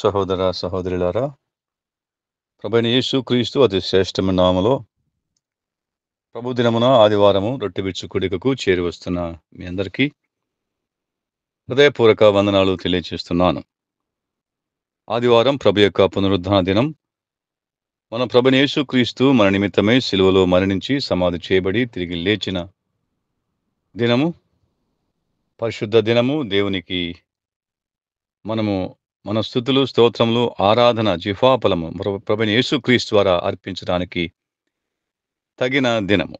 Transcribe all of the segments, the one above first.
సహోదర సహోదరులారా ప్రభుని యేసు క్రీస్తు అతి శ్రేష్టమైన నామలో ప్రభు దినమున ఆదివారము రొట్టె బిచ్చు కుడికకు చేరి వస్తున్న మీ అందరికీ హృదయపూర్వక వందనాలు తెలియజేస్తున్నాను ఆదివారం ప్రభు యొక్క పునరుద్ధరణ దినం మన ప్రభుని యేసు క్రీస్తు మన నిమిత్తమై సిలువలో మరణించి సమాధి చేయబడి తిరిగి లేచిన దినము పరిశుద్ధ దినము దేవునికి మనము మన స్థుతులు స్తోత్రములు ఆరాధన జిఫాఫలము ప్రభుని క్రీస్తు ద్వారా అర్పించడానికి తగిన దినము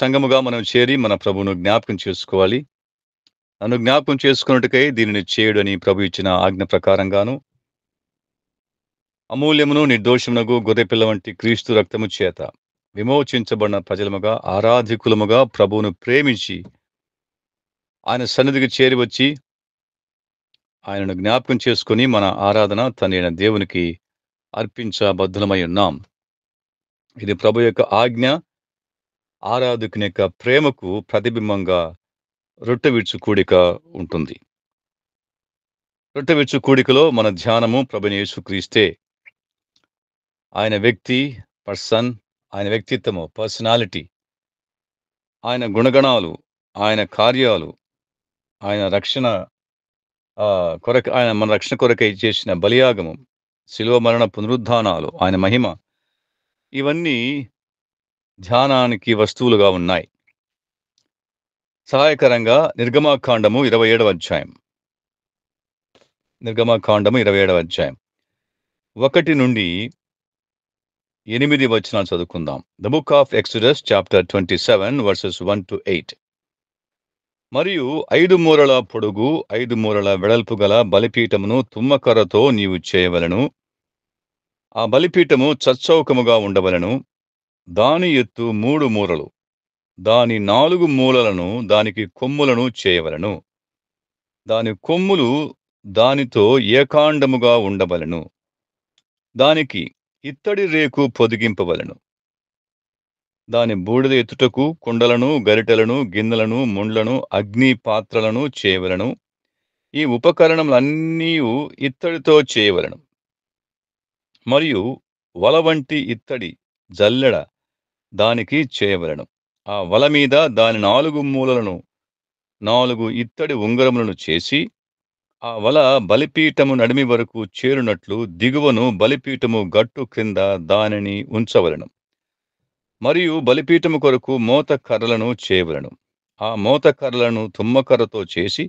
సంగముగా మనం చేరి మన ప్రభును జ్ఞాపకం చేసుకోవాలి నన్ను జ్ఞాపకం చేసుకున్నట్టుకై దీనిని చేయడని ప్రభు ఇచ్చిన ఆజ్ఞ ప్రకారంగాను అమూల్యమును నిర్దోషమునకు గొర్రెపిల్ల వంటి క్రీస్తు రక్తము చేత విమోచించబడిన ప్రజలముగా ఆరాధికులముగా ప్రభువును ప్రేమించి ఆయన సన్నిధికి చేరి వచ్చి ఆయనను జ్ఞాపకం చేసుకుని మన ఆరాధన తనైన దేవునికి అర్పించబద్ధులమై ఉన్నాం ఇది ప్రభు యొక్క ఆజ్ఞ ఆరాధకుని యొక్క ప్రేమకు ప్రతిబింబంగా రొట్టెవిడ్చు కూడిక ఉంటుంది రొట్టెవిడ్చు కూడికలో మన ధ్యానము ప్రభుని యేసుక్రీస్తే ఆయన వ్యక్తి పర్సన్ ఆయన వ్యక్తిత్వము పర్సనాలిటీ ఆయన గుణగణాలు ఆయన కార్యాలు ఆయన రక్షణ కొరకు ఆయన మన రక్షణ కొరకై చేసిన బలియాగము శిలువ మరణ పునరుద్ధానాలు ఆయన మహిమ ఇవన్నీ ధ్యానానికి వస్తువులుగా ఉన్నాయి సహాయకరంగా నిర్గమాకాండము ఇరవై ఏడవ అధ్యాయం నిర్గమాకాండము ఇరవై ఏడవ అధ్యాయం ఒకటి నుండి ఎనిమిది వచనాలు చదువుకుందాం the book of Exodus chapter twenty seven verses one to eight మరియు ఐదు మూరల పొడుగు ఐదు మూరల వెడల్పు గల బలిపీఠమును తుమ్మకర్రతో నీవు చేయవలను ఆ బలిపీఠము చచ్చౌకముగా ఉండవలను దాని ఎత్తు మూడు మూరలు దాని నాలుగు మూలలను దానికి కొమ్ములను చేయవలను దాని కొమ్ములు దానితో ఏకాండముగా ఉండవలను దానికి ఇత్తడి రేకు పొదిగింపవలను దాని బూడిద ఎత్తుటకు కుండలను గరిటెలను గిన్నెలను ముండ్లను అగ్ని పాత్రలను చేయవలను ఈ ఉపకరణములన్నీ ఇత్తడితో చేయవలను మరియు వల వంటి ఇత్తడి జల్లెడ దానికి చేయవలను ఆ వల మీద దాని నాలుగు మూలలను నాలుగు ఇత్తడి ఉంగరములను చేసి ఆ వల బలిపీఠము నడిమి వరకు చేరునట్లు దిగువను బలిపీఠము గట్టు క్రింద దానిని ఉంచవలను మరియు బలిపీఠము కొరకు మోత కర్రలను చేయవలను ఆ మోత కర్రలను తుమ్మకర్రతో చేసి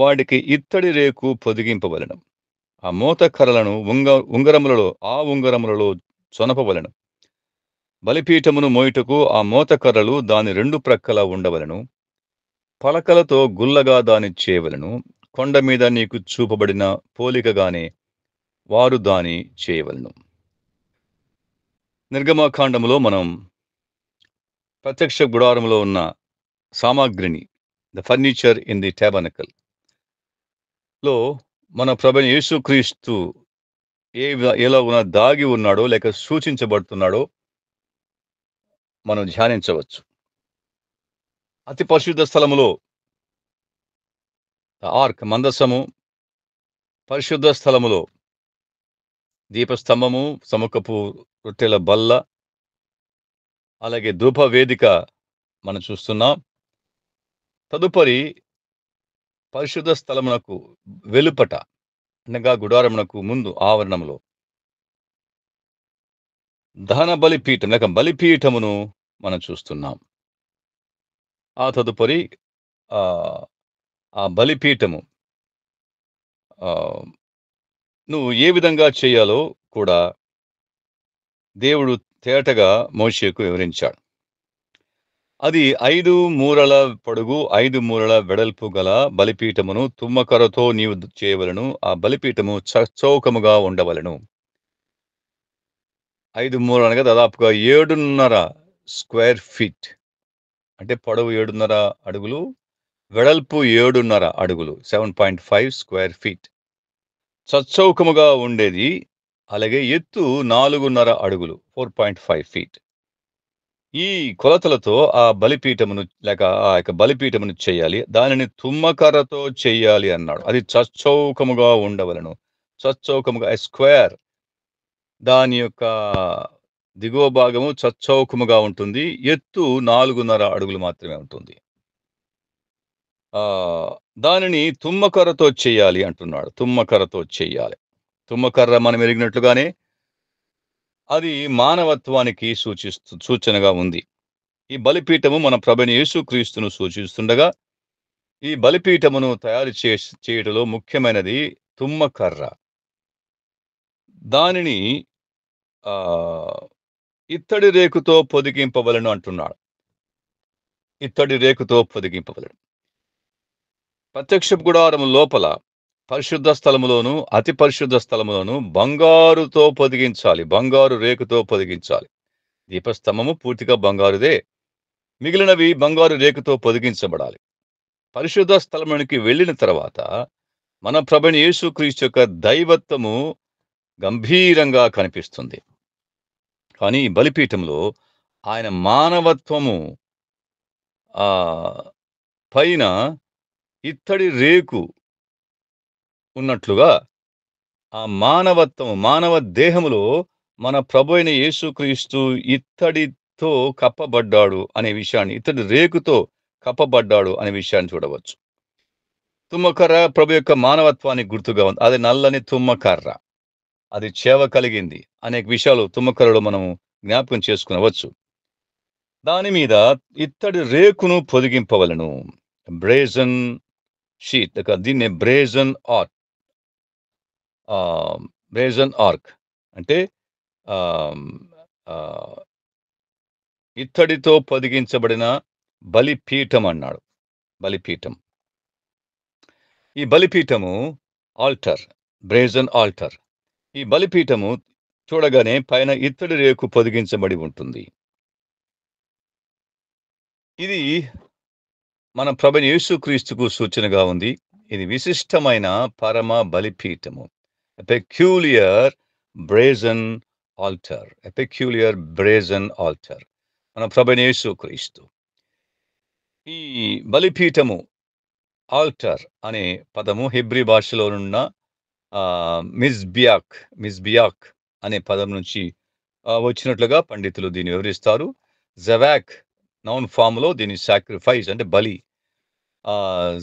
వాడికి ఇత్తడి రేకు పొదిగింపవలను ఆ మోత కర్రలను ఉంగ ఉంగరములలో ఆ ఉంగరములలో చొనపవలను బలిపీఠమును మోయుటకు ఆ మోతకర్రలు దాని రెండు ప్రక్కల ఉండవలను పలకలతో గుల్లగా దాని చేయవలను కొండ మీద నీకు చూపబడిన పోలికగానే వారు దాని చేయవలను నిర్గమాకాండములో మనం ప్రత్యక్ష గుడారంలో ఉన్న సామాగ్రిని the furniture in the tabernacle లో మన ప్రభు యేసుక్రీస్తు ఏ ఉన్న దాగి ఉన్నాడో లేక సూచించబడుతున్నాడో మనం ధ్యానించవచ్చు అతి పరిశుద్ధ స్థలములో ఆర్క్ మందసము పరిశుద్ధ స్థలములో దీపస్తంభము సముఖపు రొట్టెల బల్ల అలాగే ధూప వేదిక మనం చూస్తున్నాం తదుపరి పరిశుద్ధ స్థలమునకు వెలుపట అనగా గుడారమునకు ముందు ఆవరణంలో దహన బలిపీఠం లేక బలిపీఠమును మనం చూస్తున్నాం ఆ తదుపరి ఆ బలిపీఠము నువ్వు ఏ విధంగా చేయాలో కూడా దేవుడు తేటగా మోషేకు వివరించాడు అది ఐదు మూరల పొడుగు ఐదు మూరల వెడల్పు గల బలిపీఠమును తుమ్మకరతో నీవు చేయవలను ఆ బలిపీఠము చౌకముగా ఉండవలను ఐదు మూరలు అనగా దాదాపుగా ఏడున్నర స్క్వేర్ ఫీట్ అంటే పొడవు ఏడున్నర అడుగులు వెడల్పు ఏడున్నర అడుగులు seven point five square feet సత్సౌకముగా ఉండేది అలాగే ఎత్తు నాలుగున్నర అడుగులు ఫోర్ పాయింట్ ఫైవ్ ఫీట్ ఈ కొలతలతో ఆ బలిపీఠమును లేక ఆ యొక్క బలిపీఠమును చేయాలి దానిని తుమ్మకర్రతో చేయాలి అన్నాడు అది చచ్చౌకముగా ఉండవలను చచ్చౌకముగా స్క్వేర్ దాని యొక్క దిగువ భాగము చచ్చౌకముగా ఉంటుంది ఎత్తు నాలుగున్నర అడుగులు మాత్రమే ఉంటుంది దానిని తుమ్మకర్రతో చేయాలి అంటున్నాడు తుమ్మకర్రతో చేయాలి తుమ్మకర్ర మనం ఎరిగినట్లుగానే అది మానవత్వానికి సూచిస్తూ సూచనగా ఉంది ఈ బలిపీఠము మన ప్రభుని యేసుక్రీస్తును సూచిస్తుండగా ఈ బలిపీఠమును తయారు చే చేయటంలో ముఖ్యమైనది తుమ్మకర్ర దానిని ఇత్తడి రేకుతో పొదిగింపవలను అంటున్నాడు ఇత్తడి రేకుతో పొదిగింపవలను ప్రత్యక్ష గుడారం లోపల పరిశుద్ధ స్థలములోను అతి పరిశుద్ధ స్థలములోను బంగారుతో పొదిగించాలి బంగారు రేకుతో పొదిగించాలి దీపస్తంభము పూర్తిగా బంగారుదే మిగిలినవి బంగారు రేకుతో పొదిగించబడాలి పరిశుద్ధ స్థలమునికి వెళ్ళిన తర్వాత మన ప్రభుని యేసుక్రీస్తు యొక్క దైవత్వము గంభీరంగా కనిపిస్తుంది కానీ బలిపీఠంలో ఆయన మానవత్వము పైన ఇత్తడి రేకు ఉన్నట్లుగా ఆ మానవత్వం మానవ దేహములో మన ప్రభు అయిన యేసుక్రీస్తు ఇత్తడితో కప్పబడ్డాడు అనే విషయాన్ని ఇత్తడి రేకుతో కప్పబడ్డాడు అనే విషయాన్ని చూడవచ్చు తుమ్మకర్ర ప్రభు యొక్క మానవత్వానికి గుర్తుగా ఉంది అది నల్లని తుమ్మకర్ర అది చేవ కలిగింది అనేక విషయాలు తుమ్మకర్రలో మనం జ్ఞాపకం చేసుకునవచ్చు దాని మీద ఇత్తడి రేకును పొదిగింపవలను బ్రేజన్ షీట్ దీన్ని బ్రేజన్ ఆర్ట్ బ్రేజన్ ఆర్క్ అంటే ఇత్తడితో పొదిగించబడిన బలిపీఠం అన్నాడు బలిపీఠం ఈ బలిపీఠము ఆల్టర్ బ్రేజన్ ఆల్టర్ ఈ బలిపీఠము చూడగానే పైన ఇత్తడి రేకు పొదిగించబడి ఉంటుంది ఇది మన ప్రభు యేసుక్రీస్తుకు సూచనగా ఉంది ఇది విశిష్టమైన పరమ బలిపీఠము a peculiar brazen altar, a peculiar brazen altar. మన ప్రభనేసు క్రీస్తు ఈ బలిపీఠము ఆల్టర్ అనే పదము హెబ్రి భాషలో ఉన్న మిస్బియాక్ మిస్బియాక్ అనే పదం నుంచి వచ్చినట్లుగా పండితులు దీన్ని వివరిస్తారు జవాక్ నౌన్ ఫామ్లో దీని సాక్రిఫైస్ అంటే బలి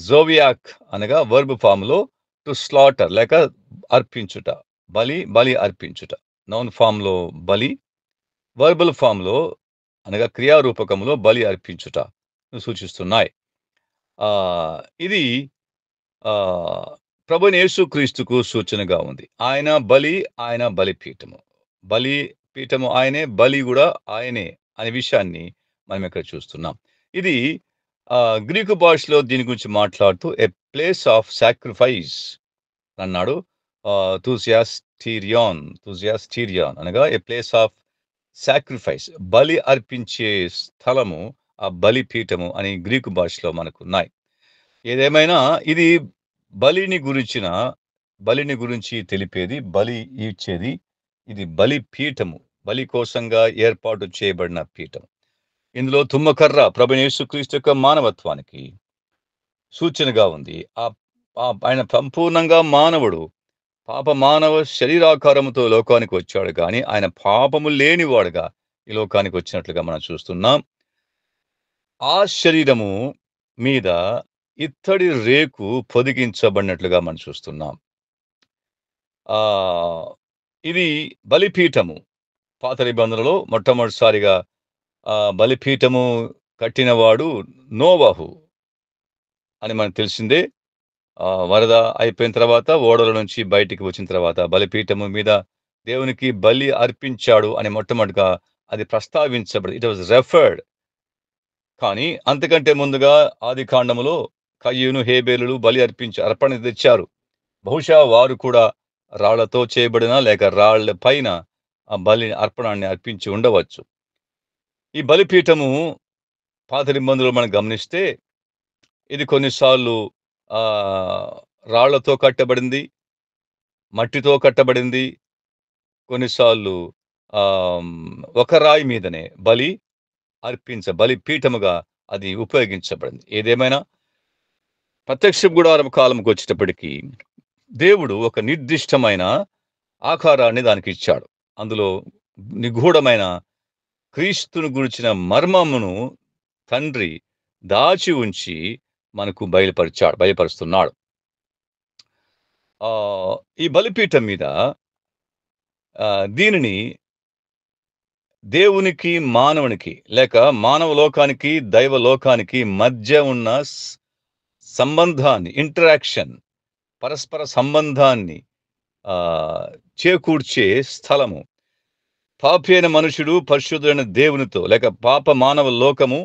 జోవియాక్ అనగా వర్బ్ ఫామ్లో టు స్లాటర్ లేక అర్పించుట బలి బలి అర్పించుట నౌన్ ఫామ్లో బలి వర్బల్ ఫామ్లో అనగా క్రియారూపకంలో బలి అర్పించుట సూచిస్తున్నాయి ఇది నేసు క్రీస్తుకు సూచనగా ఉంది ఆయన బలి ఆయన బలిపీఠము బలి పీఠము ఆయనే బలి కూడా ఆయనే అనే విషయాన్ని మనం ఇక్కడ చూస్తున్నాం ఇది గ్రీకు భాషలో దీని గురించి మాట్లాడుతూ ఏ ప్లేస్ ఆఫ్ సాక్రిఫైస్ అన్నాడు తూజియాస్టీరియాన్ తూజియాస్టీరియాన్ అనగా ఏ ప్లేస్ ఆఫ్ సాక్రిఫైస్ బలి అర్పించే స్థలము ఆ బలిపీఠము అని గ్రీకు భాషలో మనకు ఉన్నాయి ఏదేమైనా ఇది బలిని గురించిన బలిని గురించి తెలిపేది బలి ఇచ్చేది ఇది బలిపీఠము బలి కోసంగా ఏర్పాటు చేయబడిన పీఠము ఇందులో తుమ్మకర్ర ప్రభు క్రీస్తు యొక్క మానవత్వానికి సూచనగా ఉంది ఆయన సంపూర్ణంగా మానవుడు పాప మానవ శరీరాకారముతో లోకానికి వచ్చాడు కానీ ఆయన పాపము లేనివాడుగా ఈ లోకానికి వచ్చినట్లుగా మనం చూస్తున్నాం ఆ శరీరము మీద ఇత్తడి రేకు పొదిగించబడినట్లుగా మనం చూస్తున్నాం ఇది బలిపీఠము పాత నిబంధనలో మొట్టమొదటిసారిగా బలిపీఠము కట్టినవాడు నోవాహు అని మనకు తెలిసిందే వరద అయిపోయిన తర్వాత ఓడల నుంచి బయటికి వచ్చిన తర్వాత బలిపీఠము మీద దేవునికి బలి అర్పించాడు అని మొట్టమొదటిగా అది ప్రస్తావించబడి ఇట్ వాజ్ రెఫర్డ్ కానీ అంతకంటే ముందుగా ఆది కాండములో కయ్యూను హేబేలు బలి అర్పించి అర్పణ తెచ్చారు బహుశా వారు కూడా రాళ్లతో చేయబడిన లేక రాళ్ల పైన ఆ బలి అర్పణాన్ని అర్పించి ఉండవచ్చు ఈ బలిపీఠము పాత నిబంధనలు మనం గమనిస్తే ఇది కొన్నిసార్లు రాళ్లతో కట్టబడింది మట్టితో కట్టబడింది కొన్నిసార్లు ఒక రాయి మీదనే బలి అర్పించ బలిపీఠముగా అది ఉపయోగించబడింది ఏదేమైనా ప్రత్యక్ష గుడారం కాలంకి వచ్చేటప్పటికీ దేవుడు ఒక నిర్దిష్టమైన ఆకారాన్ని దానికి ఇచ్చాడు అందులో నిగూఢమైన క్రీస్తును గురించిన మర్మమును తండ్రి దాచి ఉంచి మనకు బయలుపరిచాడు బయలుపరుస్తున్నాడు ఈ బలిపీఠం మీద దీనిని దేవునికి మానవునికి లేక మానవ లోకానికి దైవ లోకానికి మధ్య ఉన్న సంబంధాన్ని ఇంటరాక్షన్ పరస్పర సంబంధాన్ని చేకూర్చే స్థలము పాపి అయిన మనుషుడు పరిశుద్ధుడైన దేవునితో లేక పాప మానవ లోకము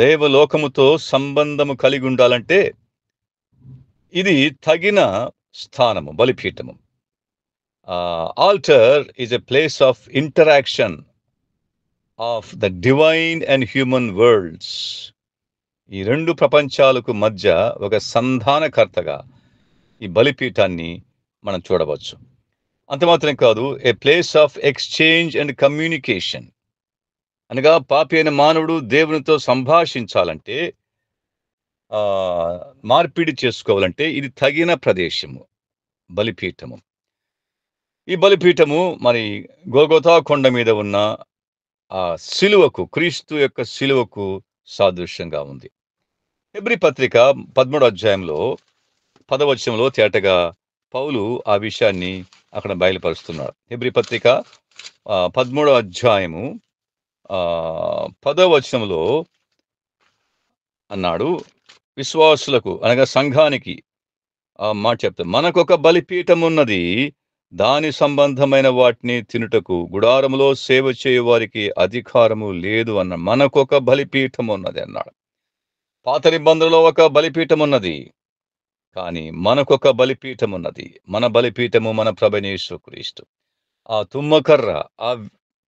దేవలోకముతో సంబంధము కలిగి ఉండాలంటే ఇది తగిన స్థానము బలిపీఠము altar is a place of interaction of the divine and human worlds ఈ రెండు ప్రపంచాలకు మధ్య ఒక సంధానకర్తగా ఈ బలిపీఠాన్ని మనం చూడవచ్చు అంతమాత్రం కాదు a place of exchange and communication అనగా పాపి అయిన మానవుడు దేవునితో సంభాషించాలంటే మార్పిడి చేసుకోవాలంటే ఇది తగిన ప్రదేశము బలిపీఠము ఈ బలిపీఠము మరి గోగోతా కొండ మీద ఉన్న ఆ శిలువకు క్రీస్తు యొక్క శిలువకు సాదృశ్యంగా ఉంది ఎబ్రి పత్రిక పదమూడు అధ్యాయంలో పదవచనంలో తేటగా పౌలు ఆ విషయాన్ని అక్కడ బయలుపరుస్తున్నాడు హెబ్రి పత్రిక పదమూడవ అధ్యాయము పదవ వచనంలో అన్నాడు విశ్వాసులకు అనగా సంఘానికి మాట చెప్తా మనకొక బలిపీఠం ఉన్నది దాని సంబంధమైన వాటిని తినుటకు గుడారములో సేవ చేయు వారికి అధికారము లేదు అన్న మనకొక బలిపీఠం ఉన్నది అన్నాడు పాత నిబంధనలో ఒక బలిపీఠం ఉన్నది కానీ మనకొక బలిపీఠం ఉన్నది మన బలిపీఠము మన ప్రభనేశ్వ క్రీస్తు ఆ తుమ్మకర్ర ఆ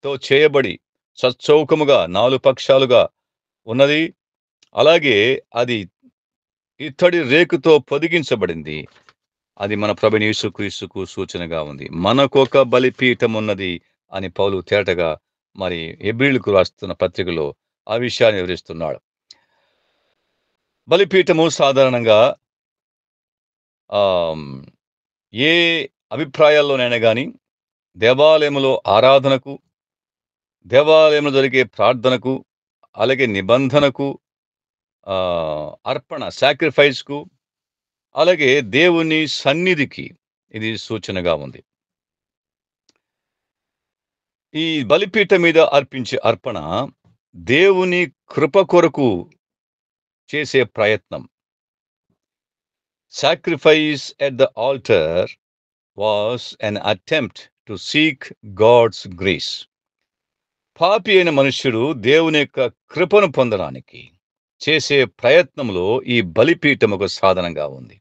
తో చేయబడి సచ్చౌకముగా నాలుగు పక్షాలుగా ఉన్నది అలాగే అది ఇత్తడి రేకుతో పొదిగించబడింది అది మన ప్రభనీసు క్రీస్తుకు సూచనగా ఉంది మనకొక బలిపీఠం ఉన్నది అని పౌలు తేటగా మరి ఎబ్రిల్కు రాస్తున్న పత్రికలో ఆ విషయాన్ని వివరిస్తున్నాడు బలిపీఠము సాధారణంగా ఏ అభిప్రాయాల్లోనైనా కానీ దేవాలయంలో ఆరాధనకు దేవాలయంలో జరిగే ప్రార్థనకు అలాగే నిబంధనకు అర్పణ సాక్రిఫైస్కు అలాగే దేవుని సన్నిధికి ఇది సూచనగా ఉంది ఈ బలిపీఠ మీద అర్పించే అర్పణ దేవుని కృప కొరకు చేసే ప్రయత్నం Sacrifice at the altar was an attempt to seek God's grace పాపి అయిన మనుష్యుడు దేవుని యొక్క కృపను పొందడానికి చేసే ప్రయత్నంలో ఈ బలిపీఠం ఒక సాధనంగా ఉంది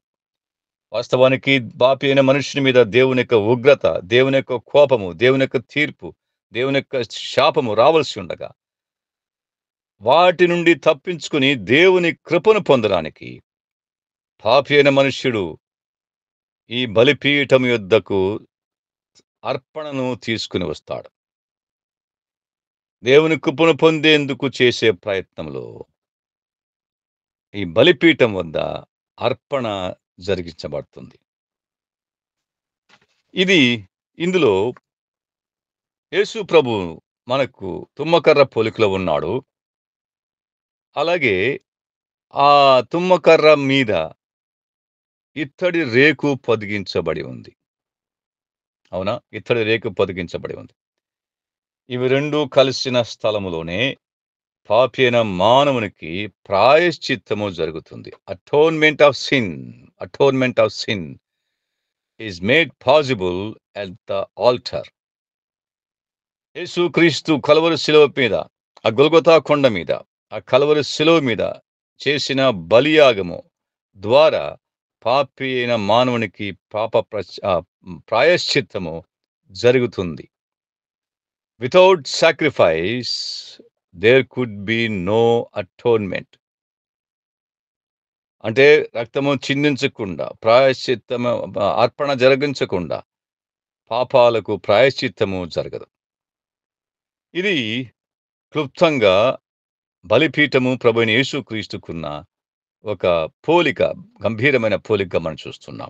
వాస్తవానికి పాపి అయిన మనుషుని మీద దేవుని యొక్క ఉగ్రత దేవుని యొక్క కోపము దేవుని యొక్క తీర్పు దేవుని యొక్క శాపము రావాల్సి ఉండగా వాటి నుండి తప్పించుకుని దేవుని కృపను పొందడానికి పాపి అయిన మనుష్యుడు ఈ బలిపీఠం యుద్ధకు అర్పణను తీసుకుని వస్తాడు దేవుని కుప్పను పొందేందుకు చేసే ప్రయత్నంలో ఈ బలిపీఠం వద్ద అర్పణ జరిగించబడుతుంది ఇది ఇందులో యేసు ప్రభు మనకు తుమ్మకర్ర పోలికలో ఉన్నాడు అలాగే ఆ తుమ్మకర్ర మీద ఇత్తడి రేకు పొదిగించబడి ఉంది అవునా ఇత్తడి రేకు పొదిగించబడి ఉంది ఇవి రెండు కలిసిన స్థలములోనే పాపి మానవునికి ప్రాయశ్చిత్తము జరుగుతుంది atonement of sin atonement of sin is made possible at the altar Yesukristu Calvary శిలువ మీద ఆ గొల్గొతా కొండ మీద ఆ కలవరి శిలువ మీద చేసిన బలియాగము ద్వారా పాపి అయిన మానవునికి పాప ప్రాయశ్చిత్తము జరుగుతుంది without sacrifice there could be no atonement అంటే రక్తము చిందించకుండా ప్రాయశ్చిత్తము అర్పణ జరిగించకుండా పాపాలకు ప్రాయశ్చిత్తము జరగదు ఇది క్లుప్తంగా బలిపీఠము ప్రభుని యేసుక్రీస్తుకున్న ఒక పోలిక గంభీరమైన పోలిక మనం చూస్తున్నాం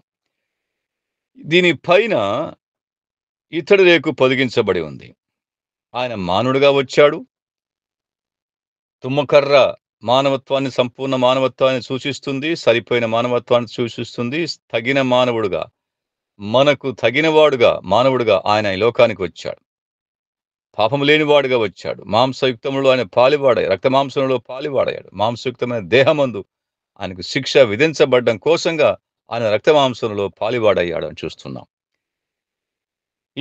దీని పైన ఇతడి రేకు పొదిగించబడి ఉంది ఆయన మానుడుగా వచ్చాడు తుమ్మకర్ర మానవత్వాన్ని సంపూర్ణ మానవత్వాన్ని సూచిస్తుంది సరిపోయిన మానవత్వాన్ని సూచిస్తుంది తగిన మానవుడుగా మనకు తగినవాడుగా మానవుడుగా ఆయన ఈ లోకానికి వచ్చాడు పాపము లేనివాడుగా వచ్చాడు మాంసయుక్తములు ఆయన పాలివాడాయి రక్త మాంసంలో పాలివాడాడు మాంసయుక్తమైన దేహమందు ఆయనకు శిక్ష విధించబడడం కోసంగా ఆయన మాంసంలో పాలివాడయ్యాడు అని చూస్తున్నాం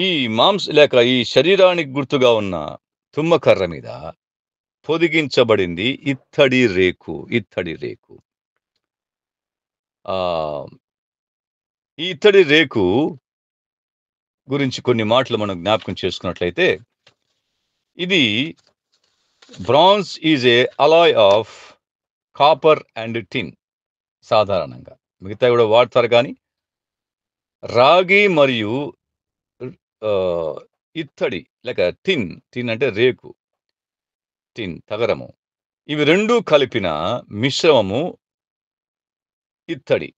ఈ మాంస లేక ఈ శరీరానికి గుర్తుగా ఉన్న తుమ్మకర్ర మీద పొదిగించబడింది ఇత్తడి రేకు ఇత్తడి రేకు ఈ ఇత్తడి రేకు గురించి కొన్ని మాటలు మనం జ్ఞాపకం చేసుకున్నట్లయితే ఇది bronze is a alloy of copper and tin సాధారణంగా మిగతా కూడా వాడతారు కానీ రాగి మరియు ఇత్తడి లేక టిన్ టిన్ అంటే రేకు టిన్ తగరము ఇవి రెండు కలిపిన మిశ్రమము ఇత్తడి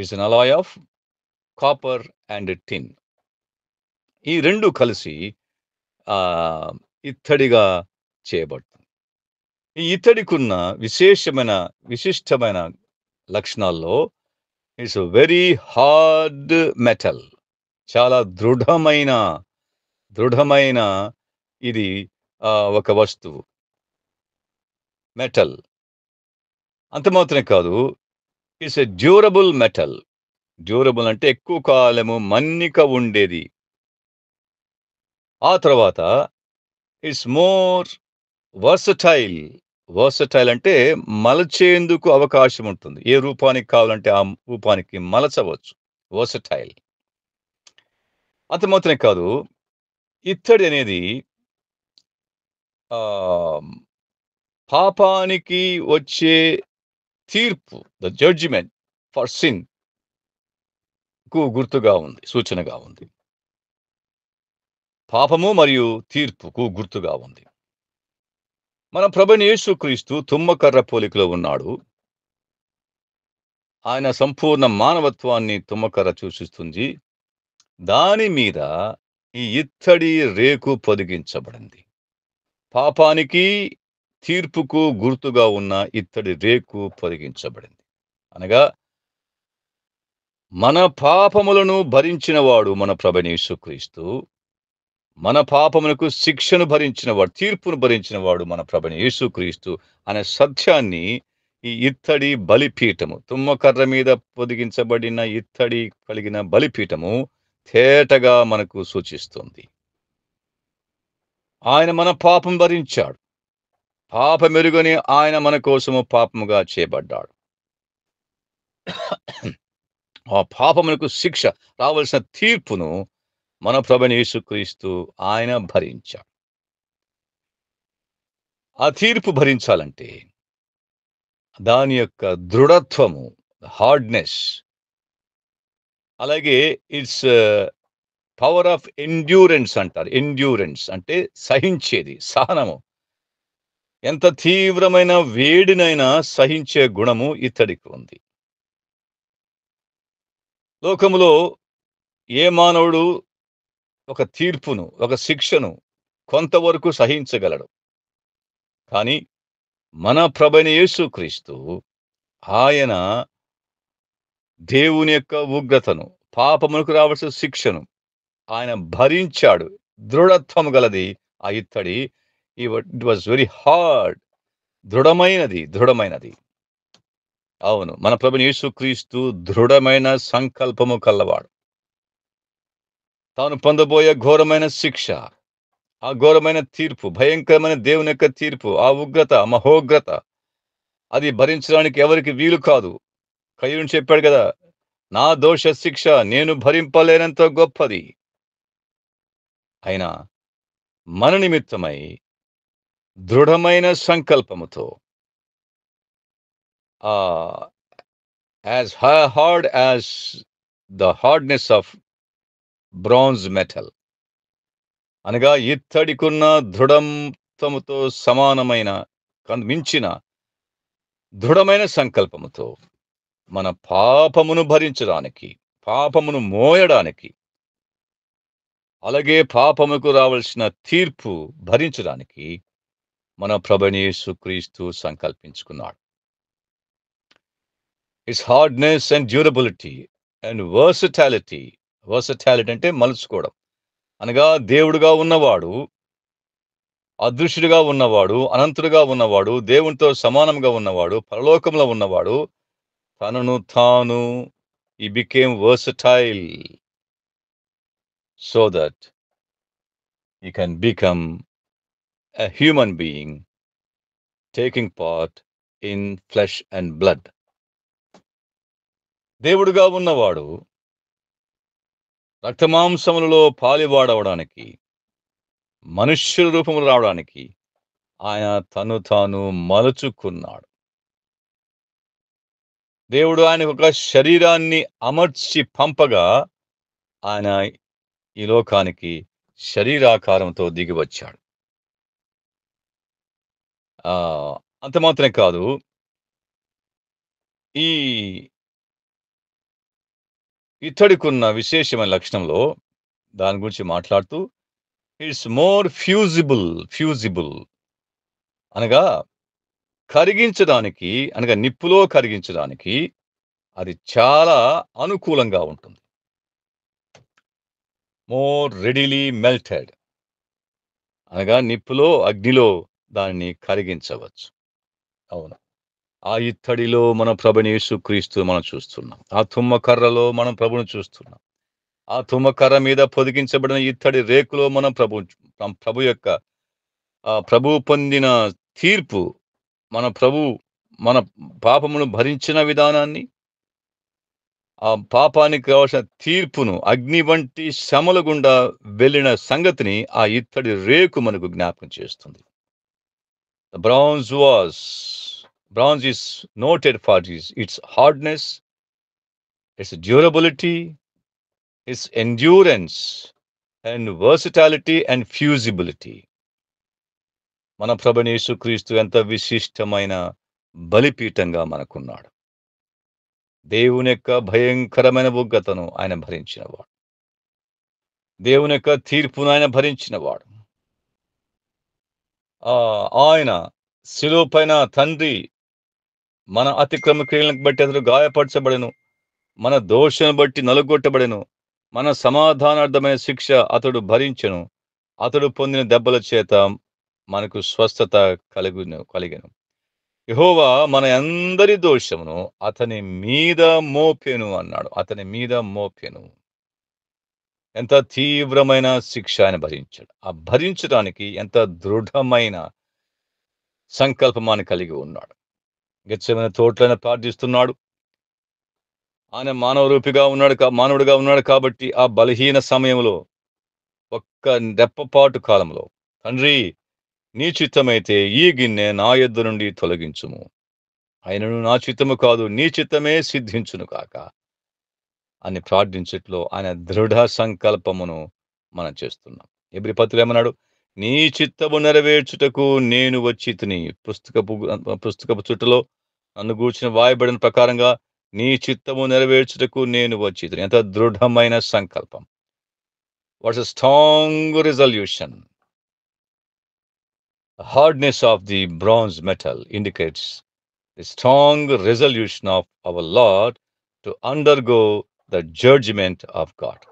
it's an alloy of copper and tin ఈ రెండు కలిసి ఇత్తడిగా చేయబడుతుంది ఇతడికున్న విశేషమైన విశిష్టమైన లక్షణాల్లో ఇట్స్ వెరీ హార్డ్ మెటల్ చాలా దృఢమైన దృఢమైన ఇది ఒక వస్తువు మెటల్ అంత మాత్రమే కాదు it's a durable metal durable అంటే ఎక్కువ కాలము మన్నిక ఉండేది ఆ తర్వాత ఇట్స్ మోర్ వర్సటైల్ వర్సటైల్ అంటే మలచేందుకు అవకాశం ఉంటుంది ఏ రూపానికి కావాలంటే ఆ రూపానికి మలచవచ్చు వర్సటైల్ మాత్రమే కాదు ఇత్తడి అనేది పాపానికి వచ్చే తీర్పు ద జడ్జిమెంట్ ఫర్ సిన్ కు గుర్తుగా ఉంది సూచనగా ఉంది పాపము మరియు తీర్పుకు గుర్తుగా ఉంది మన ప్రభుని క్రీస్తు తుమ్మకర్ర పోలికలో ఉన్నాడు ఆయన సంపూర్ణ మానవత్వాన్ని తుమ్మకర్ర చూసిస్తుంది దాని మీద ఈ ఇత్తడి రేకు పొదిగించబడింది పాపానికి తీర్పుకు గుర్తుగా ఉన్న ఇత్తడి రేకు పొదిగించబడింది అనగా మన పాపములను భరించినవాడు మన ప్రభని క్రీస్తు మన పాపములకు శిక్షను భరించినవాడు తీర్పును భరించినవాడు మన ప్రభుని యేసుక్రీస్తు అనే సత్యాన్ని ఈ ఇత్తడి బలిపీఠము తుమ్మకర్ర మీద పొదిగించబడిన ఇత్తడి కలిగిన బలిపీఠము తేటగా మనకు సూచిస్తుంది ఆయన మన పాపం భరించాడు పాప మెరుగుని ఆయన మన కోసము పాపముగా చేయబడ్డాడు ఆ పాపమునకు శిక్ష రావలసిన తీర్పును మన ప్రభని యేసుక్రీస్తు ఆయన భరించాడు ఆ తీర్పు భరించాలంటే దాని యొక్క దృఢత్వము హార్డ్నెస్ అలాగే ఇట్స్ పవర్ ఆఫ్ ఎండ్యూరెన్స్ అంటారు ఎండ్యూరెన్స్ అంటే సహించేది సహనము ఎంత తీవ్రమైన వేడినైనా సహించే గుణము ఇతడికి ఉంది లోకములో ఏ మానవుడు ఒక తీర్పును ఒక శిక్షను కొంతవరకు సహించగలడు కానీ మన ప్రభని యేసుక్రీస్తు ఆయన దేవుని యొక్క ఉగ్రతను పాపమునకు రావాల్సిన శిక్షను ఆయన భరించాడు దృఢత్వం గలది ఆ ఇత్తడి ఇట్ వాజ్ వెరీ హార్డ్ దృఢమైనది దృఢమైనది అవును మన ప్రభుని యేసుక్రీస్తు దృఢమైన సంకల్పము కలవాడు తాను పొందబోయే ఘోరమైన శిక్ష ఆ ఘోరమైన తీర్పు భయంకరమైన దేవుని యొక్క తీర్పు ఆ ఉగ్రత మహోగ్రత అది భరించడానికి ఎవరికి వీలు కాదు కయ్యూని చెప్పాడు కదా నా దోష శిక్ష నేను భరింపలేనంత గొప్పది అయినా మన నిమిత్తమై దృఢమైన సంకల్పముతో as hard as the hardness of bronze metal అనగా ఇత్తడికున్న దృఢంతముతో సమానమైన మించిన దృఢమైన సంకల్పముతో మన పాపమును భరించడానికి పాపమును మోయడానికి అలాగే పాపముకు రావలసిన తీర్పు భరించడానికి మన ప్రభనేసు సుక్రీస్తు సంకల్పించుకున్నాడు it's hardness and durability and versatility versatility అంటే మలుచుకోవడం అనగా దేవుడుగా ఉన్నవాడు అదృశ్యుడిగా ఉన్నవాడు అనంతుడుగా ఉన్నవాడు దేవునితో సమానంగా ఉన్నవాడు పరలోకంలో ఉన్నవాడు తనను తాను ఈ became versatile so that you can become a human being taking part in flesh and blood దేవుడుగా ఉన్నవాడు రక్తమాంసములలో పాలివాడవడానికి మనుష్యుల రూపములు రావడానికి ఆయన తను తాను మలుచుకున్నాడు దేవుడు ఆయనకు ఒక శరీరాన్ని అమర్చి పంపగా ఆయన ఈ లోకానికి శరీరాకారంతో దిగివచ్చాడు అంత మాత్రమే కాదు ఈ ఇతడికున్న విశేషమైన లక్షణంలో దాని గురించి మాట్లాడుతూ ఇట్స్ మోర్ ఫ్యూజిబుల్ ఫ్యూజిబుల్ అనగా కరిగించడానికి అనగా నిప్పులో కరిగించడానికి అది చాలా అనుకూలంగా ఉంటుంది మోర్ రెడీలీ మెల్టెడ్ అనగా నిప్పులో అగ్నిలో దాన్ని కరిగించవచ్చు అవును ఆ ఇత్తడిలో మన ప్రభుని యేసుక్రీస్తు మనం చూస్తున్నాం ఆ తుమ్మ కర్రలో మనం ప్రభును చూస్తున్నాం ఆ తుమ్మ కర్ర మీద పొదిగించబడిన ఇత్తడి రేకులో మనం ప్రభు ప్రభు యొక్క ప్రభు పొందిన తీర్పు మన ప్రభు మన పాపమును భరించిన విధానాన్ని ఆ పాపానికి కావాల్సిన తీర్పును అగ్ని వంటి శమల గుండా వెళ్ళిన సంగతిని ఆ ఇత్తడి రేకు మనకు జ్ఞాపకం చేస్తుంది bronze was Bronze is noted for this, its hardness, its durability, its endurance, and versatility and fusibility. మన ప్రభుని యేసుక్రీస్తు ఎంత విశిష్టమైన బలిపీఠంగా మనకున్నాడు దేవుని యొక్క భయంకరమైన ఉగ్గతను ఆయన భరించినవాడు దేవుని యొక్క తీర్పును ఆయన భరించినవాడు ఆయన పైన తండ్రి మన అతిక్రమ క్రియలను బట్టి అతడు గాయపరచబడెను మన దోషను బట్టి నలుగొట్టబడెను మన సమాధానార్థమైన శిక్ష అతడు భరించెను అతడు పొందిన దెబ్బల చేత మనకు స్వస్థత కలుగు కలిగను యహోవా మన అందరి దోషమును అతని మీద మోపెను అన్నాడు అతని మీద మోపెను ఎంత తీవ్రమైన శిక్ష ఆయన భరించాడు ఆ భరించడానికి ఎంత దృఢమైన సంకల్పమాన్ని కలిగి ఉన్నాడు గచ్చమైన తోటలను ప్రార్థిస్తున్నాడు ఆయన మానవ రూపిగా ఉన్నాడు మానవుడిగా ఉన్నాడు కాబట్టి ఆ బలహీన సమయంలో ఒక్క రెప్పపాటు కాలంలో తండ్రి నీ చిత్తమైతే ఈ గిన్నె నా ఎద్దు నుండి తొలగించుము ఆయనను నా చిత్తము కాదు నీ చిత్తమే సిద్ధించును కాక అని ప్రార్థించట్లో ఆయన దృఢ సంకల్పమును మనం చేస్తున్నాం ఎబ్రి పత్రులు ఏమన్నాడు నీ చిత్తము నెరవేర్చుటకు నేను వచ్చి తిని పుస్తకపు పుస్తకపు చుట్టలో అందుగూర్చిన వాయబడిన ప్రకారంగా నీ చిత్తము నెరవేర్చుటకు నేను వచ్చి ఎంత దృఢమైన సంకల్పం what's strong resolution hardness of the bronze metal indicates the strong resolution of our lord to undergo the judgement of God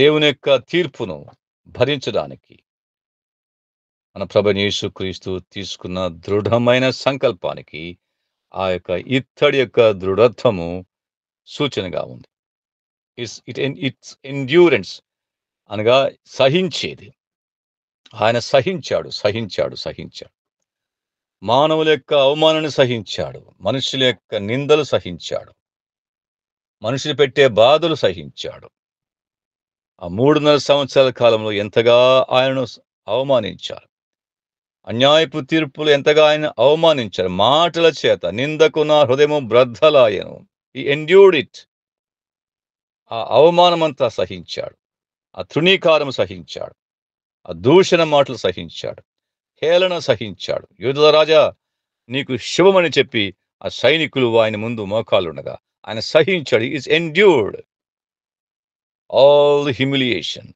దేవుని యొక్క తీర్పును భరించడానికి మన ప్రభ క్రీస్తు తీసుకున్న దృఢమైన సంకల్పానికి ఆ యొక్క ఇత్తడి యొక్క దృఢత్వము సూచనగా ఉంది ఇట్స్ ఇట్ ఇట్స్ ఎండ్యూరెన్స్ అనగా సహించేది ఆయన సహించాడు సహించాడు సహించాడు మానవుల యొక్క అవమానాన్ని సహించాడు మనుషుల యొక్క నిందలు సహించాడు మనుషులు పెట్టే బాధలు సహించాడు ఆ మూడున్నర సంవత్సరాల కాలంలో ఎంతగా ఆయనను అవమానించారు అన్యాయపు తీర్పులు ఎంతగా ఆయన అవమానించారు మాటల చేత నిందకు నా హృదయము బ్రద్ధలాయను ఈ ఎండ్యూడ్ ఇట్ ఆ అవమానమంతా సహించాడు ఆ తృణీకారం సహించాడు ఆ దూషణ మాటలు సహించాడు హేళన సహించాడు యోధుల రాజా నీకు శుభమని చెప్పి ఆ సైనికులు ఆయన ముందు మోకాలుండగా ఆయన సహించాడు ఈజ్ ఎండ్యూర్డ్ ఆల్ హ్యూమిలియేషన్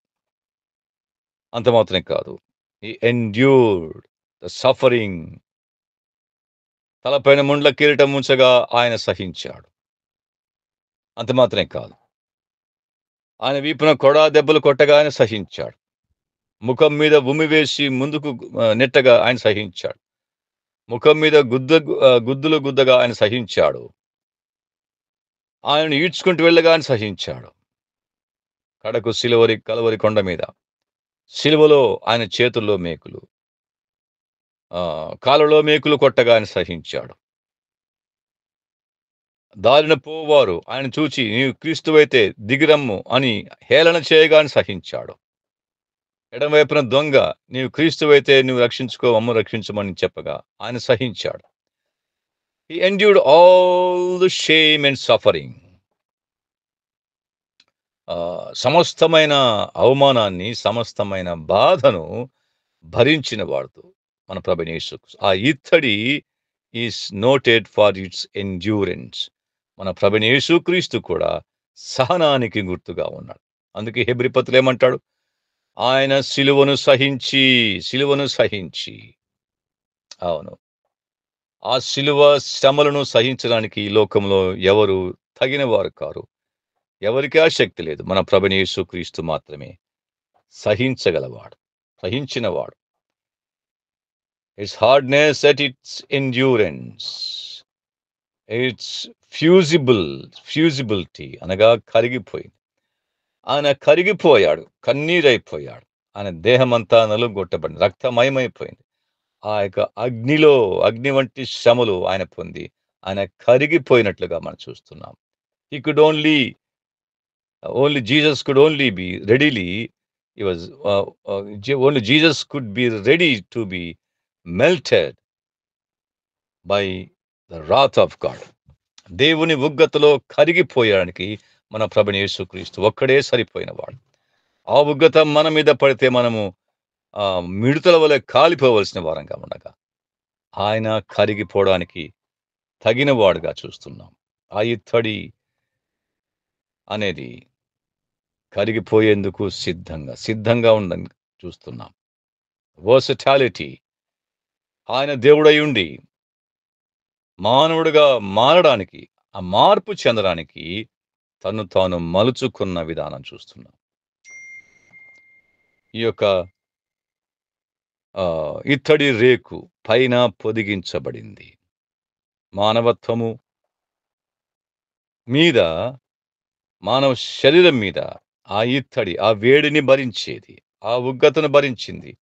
అంత మాత్రమే కాదు ఈ ఎండ్యూర్డ్ ద సఫరింగ్ తలపైన ముండ్ల కిరీటం ఉంచగా ఆయన సహించాడు అంత మాత్రమే కాదు ఆయన వీపున కొడా దెబ్బలు కొట్టగా ఆయన సహించాడు ముఖం మీద ఉమి వేసి ముందుకు నెట్టగా ఆయన సహించాడు ముఖం మీద గుద్ద గుద్దులు గుద్దగా ఆయన సహించాడు ఆయన ఈడ్చుకుంటూ వెళ్ళగా ఆయన సహించాడు కడకు సిలువరి కలవరి కొండ మీద సిలువలో ఆయన చేతుల్లో మేకులు కాలలో మేకులు కొట్టగాని సహించాడు దారిన పోవారు ఆయన చూచి నీవు క్రీస్తువైతే దిగిరమ్ము అని హేళన చేయగాని సహించాడు ఎడమవైపున దొంగ నీవు క్రీస్తువైతే నువ్వు రక్షించుకో అమ్ము రక్షించమని చెప్పగా ఆయన సహించాడు he endured all the shame and suffering సమస్తమైన అవమానాన్ని సమస్తమైన బాధను భరించిన వాడుతూ మన ప్రభనేసు ఆ ఇత్తడి is noted for its endurance మన ప్రభనేసు క్రీస్తు కూడా సహనానికి గుర్తుగా ఉన్నాడు అందుకే హెబ్రిపతులు ఏమంటాడు ఆయన శిలువను సహించి శిలువను సహించి అవును ఆ శిలువ శ్రమలను సహించడానికి ఈ లోకంలో ఎవరు తగిన వారు కారు ఎవరికి ఆ శక్తి లేదు మన ప్రభనేసు క్రీస్తు మాత్రమే సహించగలవాడు సహించినవాడు its hardness at its endurance, its fusible fusibility అనగా కరిగిపోయింది ఆయన కరిగిపోయాడు కన్నీరైపోయాడు ఆయన దేహమంతా నలుగొట్టబడింది రక్తమయమైపోయింది ఆ యొక్క అగ్నిలో అగ్ని వంటి శ్రమలు ఆయన పొంది ఆయన కరిగిపోయినట్లుగా మనం చూస్తున్నాం ఈ could only only Jesus could only be readily only Jesus could be ready to be melted by the wrath of God దేవుని ఉగ్గతలో కరిగిపోయడానికి మన ప్రభుని యేసుక్రీస్తు ఒక్కడే సరిపోయినవాడు ఆ ఉగ్గత మన మీద పడితే మనము మిడుతల వలె కాలిపోవలసిన వారంగా ఉండగా ఆయన కరిగిపోవడానికి తగినవాడుగా చూస్తున్నాం ఆ ఇత్తడి అనేది కరిగిపోయేందుకు సిద్ధంగా సిద్ధంగా ఉందని చూస్తున్నాం వర్సటాలిటీ ఆయన దేవుడై ఉండి మానవుడిగా మారడానికి ఆ మార్పు చెందడానికి తను తాను మలుచుకున్న విధానం చూస్తున్నాం ఈ యొక్క ఇత్తడి రేకు పైన పొదిగించబడింది మానవత్వము మీద మానవ శరీరం మీద ఆ ఇత్తడి ఆ వేడిని భరించేది ఆ ఉగ్గతను భరించింది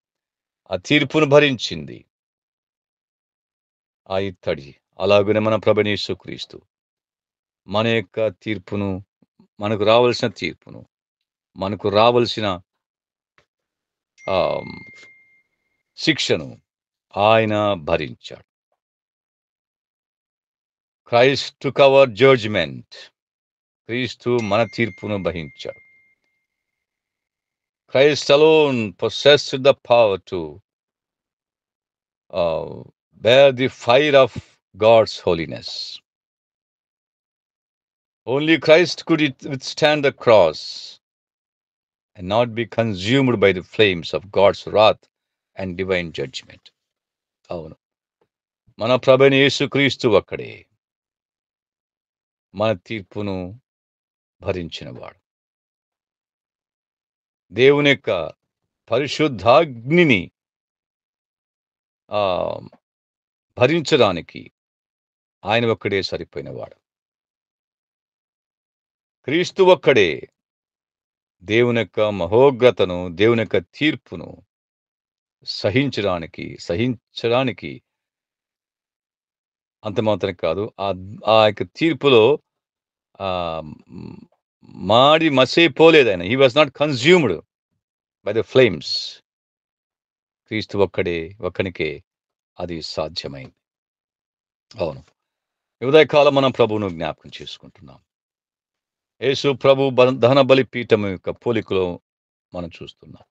ఆ తీర్పును భరించింది ఆ ఇత్తడి అలాగనే మన ప్రభనేసు క్రీస్తు మన యొక్క తీర్పును మనకు రావాల్సిన తీర్పును మనకు రావాల్సిన శిక్షను ఆయన భరించాడు క్రైస్ట్ టు కవర్ జడ్జ్మెంట్ క్రీస్తు మన తీర్పును భరించాడు Christ alone possess the power to bear the fire of God's holiness. Only Christ could withstand the cross and not be consumed by the flames of God's wrath and divine judgment. అవును మన ప్రభని యేసుక్రీస్తు ఒక్కడే మన తీర్పును భరించినవాడు దేవుని యొక్క పరిశుద్ధాగ్నిని భరించడానికి ఆయన ఒక్కడే సరిపోయినవాడు క్రీస్తు ఒక్కడే దేవుని యొక్క మహోగ్రతను దేవుని యొక్క తీర్పును సహించడానికి సహించడానికి అంత మాత్రం కాదు ఆ యొక్క తీర్పులో మాడి మసే పోలేదు ఆయన he was not consumed by the flames Kristu ఒక్కడే ఒక్కనికే అది సాధ్యమైంది అవును ఉదయకాలం మనం ప్రభువును జ్ఞాపకం చేసుకుంటున్నాం యేసు ప్రభు ధన బలి పీఠం యొక్క పోలికలో మనం చూస్తున్నాం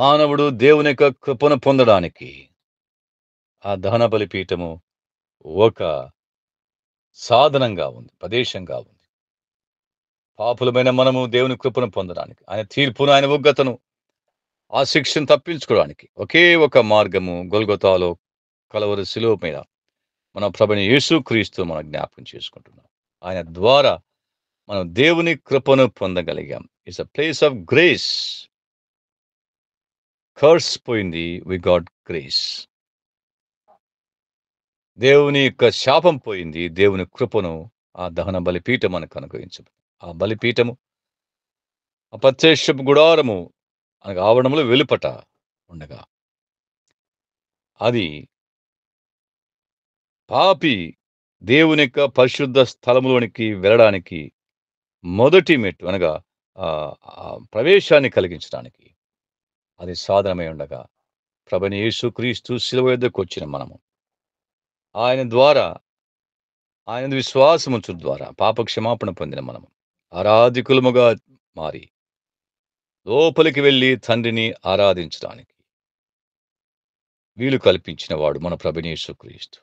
మానవుడు దేవుని యొక్క కృపను పొందడానికి ఆ దహన బలిపీఠము ఒక సాధనంగా ఉంది ప్రదేశంగా ఉంది పాపులమైన మనము దేవుని కృపను పొందడానికి ఆయన తీర్పును ఆయన ఉగ్గతను ఆ శిక్షను తప్పించుకోవడానికి ఒకే ఒక మార్గము గొల్గొతాలో కలవరి శిలువ మీద మన ప్రభుని యేసుక్రీస్తు మన జ్ఞాపకం చేసుకుంటున్నాం ఆయన ద్వారా మనం దేవుని కృపను పొందగలిగాం it's a place of grace curse పోయింది వి గాడ్ గ్రేస్ దేవుని యొక్క శాపం పోయింది దేవుని కృపను ఆ దహన బలిపీఠం మనకు అనుగ్రహించు ఆ బలిపీఠము అప్రత్యక్షపు గుడారము అనగా ఆవరణంలో వెలుపట ఉండగా అది పాపి దేవుని యొక్క పరిశుద్ధ స్థలంలోనికి వెళ్ళడానికి మొదటి మెట్టు అనగా ప్రవేశాన్ని కలిగించడానికి అది సాధనమై ఉండగా ప్రభని క్రీస్తు శిలువ యొద్దకు వచ్చిన మనము ఆయన ద్వారా ఆయన విశ్వాసముంచు ద్వారా పాప క్షమాపణ పొందిన మనము ఆరాధికులముగా మారి లోపలికి వెళ్ళి తండ్రిని ఆరాధించడానికి వీలు కల్పించినవాడు మన క్రీస్తు